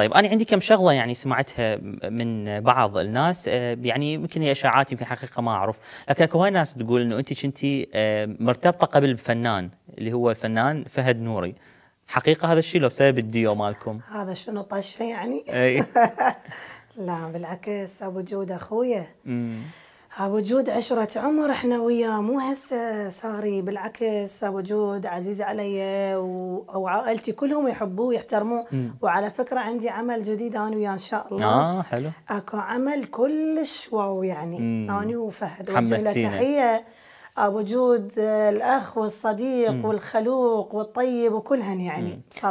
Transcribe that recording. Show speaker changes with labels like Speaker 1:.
Speaker 1: طيب انا عندي كم شغله يعني سمعتها من بعض الناس آه، يعني يمكن هي اشاعات يمكن حقيقه ما اعرف لكن اكو ناس تقول انه انت كنتي آه، مرتبطه قبل بفنان اللي هو الفنان فهد نوري حقيقه هذا الشيء لو بسبب الديو مالكم
Speaker 2: هذا شنو طشه يعني؟ لا بالعكس ابو جود اخويا وجود عشرة عمر احنا وياه مو هسه صاري بالعكس وجود عزيز علي وعائلتي كلهم يحبوه ويحترموه وعلى فكرة عندي عمل جديد انا وياه ان شاء الله اه حلو اكو عمل كلش واو يعني انا وفهد وجه له تحية آه، وجود الاخ والصديق مم. والخلوق والطيب وكلهن يعني بصراحة